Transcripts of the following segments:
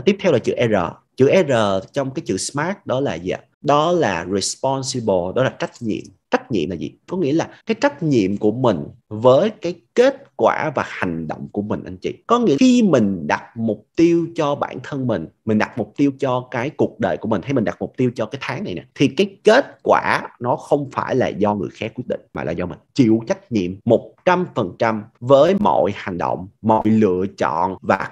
tiếp theo là chữ r chữ r trong cái chữ smart đó là gì ạ đó là responsible đó là trách nhiệm trách nhiệm là gì có nghĩa là cái trách nhiệm của mình với cái kết quả và hành động của mình anh chị có nghĩa khi mình đặt mục tiêu cho bản thân mình mình đặt mục tiêu cho cái cuộc đời của mình hay mình đặt mục tiêu cho cái tháng này nè thì cái kết quả nó không phải là do người khác quyết định mà là do mình chịu trách nhiệm 100% với mọi hành động mọi lựa chọn và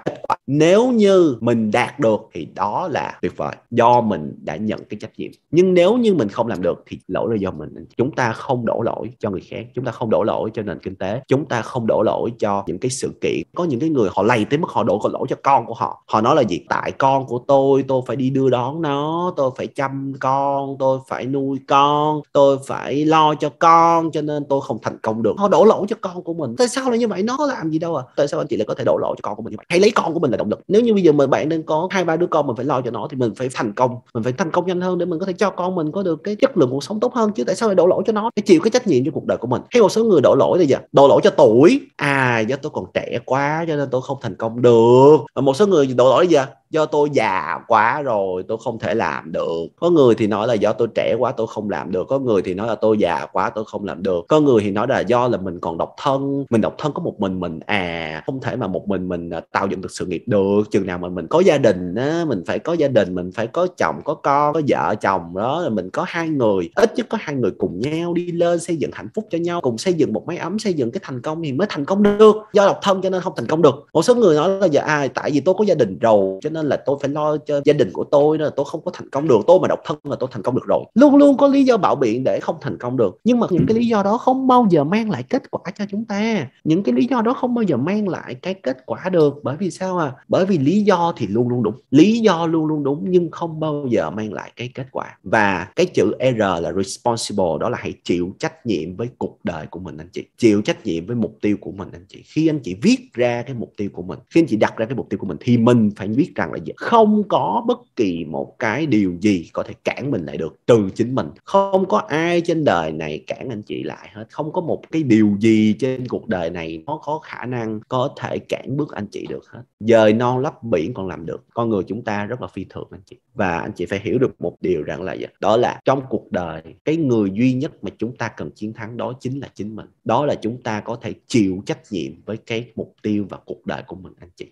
nếu như mình đạt được thì đó là tuyệt vời do mình đã nhận cái trách nhiệm nhưng nếu như mình không làm được thì lỗi là do mình chúng ta không đổ lỗi cho người khác chúng ta không đổ lỗi cho nền kinh tế chúng ta không đổ lỗi cho những cái sự kiện có những cái người họ lầy tới mức họ đổ lỗi cho con của họ họ nói là gì tại con của tôi tôi phải đi đưa đón nó tôi phải chăm con tôi phải nuôi con tôi phải lo cho con cho nên tôi không thành công được họ đổ lỗi cho con của mình tại sao lại như vậy nó làm gì đâu à tại sao anh chị lại có thể đổ lỗi cho con của mình như vậy hãy lấy con của mình là động lực nếu như bây giờ mình bạn đang có hai ba đứa con mình phải lo cho nó thì mình phải thành công mình phải thành công nhanh hơn để mình có thể cho con mình có được cái chất lượng cuộc sống tốt hơn chứ tại sao lại đổ lỗi cho nó để chịu cái trách nhiệm cho cuộc đời của mình hay một số người đổ lỗi là gì đổ lỗi cho tuổi à do tôi còn trẻ quá cho nên tôi không thành công được một số người đổ lỗi là gì do tôi già quá rồi tôi không thể làm được có người thì nói là do tôi trẻ quá tôi không làm được có người thì nói là tôi già quá tôi không làm được có người thì nói là do là mình còn độc thân mình độc thân có một mình mình à không thể mà một mình mình à, tạo dựng được sự nghiệp được chừng nào mà mình có gia đình á mình phải có gia đình mình phải có chồng có con có vợ chồng đó là mình có hai người ít nhất có hai người cùng nhau đi lên xây dựng hạnh phúc cho nhau cùng xây dựng một mái ấm xây dựng cái thành công thì mới thành công được do độc thân cho nên không thành công được một số người nói là giờ ai à, tại vì tôi có gia đình rồi cho nên là tôi phải lo cho gia đình của tôi nên là tôi không có thành công được tôi mà độc thân là tôi thành công được rồi luôn luôn có lý do bạo biện để không thành công được nhưng mà những cái lý do đó không bao giờ mang lại kết quả cho chúng ta những cái lý do đó không bao giờ mang lại cái kết quả được bởi vì sao à bởi vì lý do thì luôn luôn đúng lý do luôn luôn đúng nhưng không bao giờ mang lại cái kết quả và cái chữ r là responsible đó là hãy chịu trách nhiệm với cuộc đời của mình anh chị chịu trách nhiệm với mục tiêu của mình anh chị khi anh chị viết ra cái mục tiêu của mình khi anh chị đặt ra cái mục tiêu của mình thì mình phải biết rằng là gì không có bất kỳ một cái điều gì có thể cản mình lại được từ chính mình không có ai trên đời này cản anh chị lại hết không có một cái điều gì trên cuộc đời này nó có khả năng có thể cản bước anh chị được hết giờ trời non lấp biển còn làm được con người chúng ta rất là phi thường anh chị và anh chị phải hiểu được một điều rằng là đó là trong cuộc đời cái người duy nhất mà chúng ta cần chiến thắng đó chính là chính mình đó là chúng ta có thể chịu trách nhiệm với cái mục tiêu và cuộc đời của mình anh chị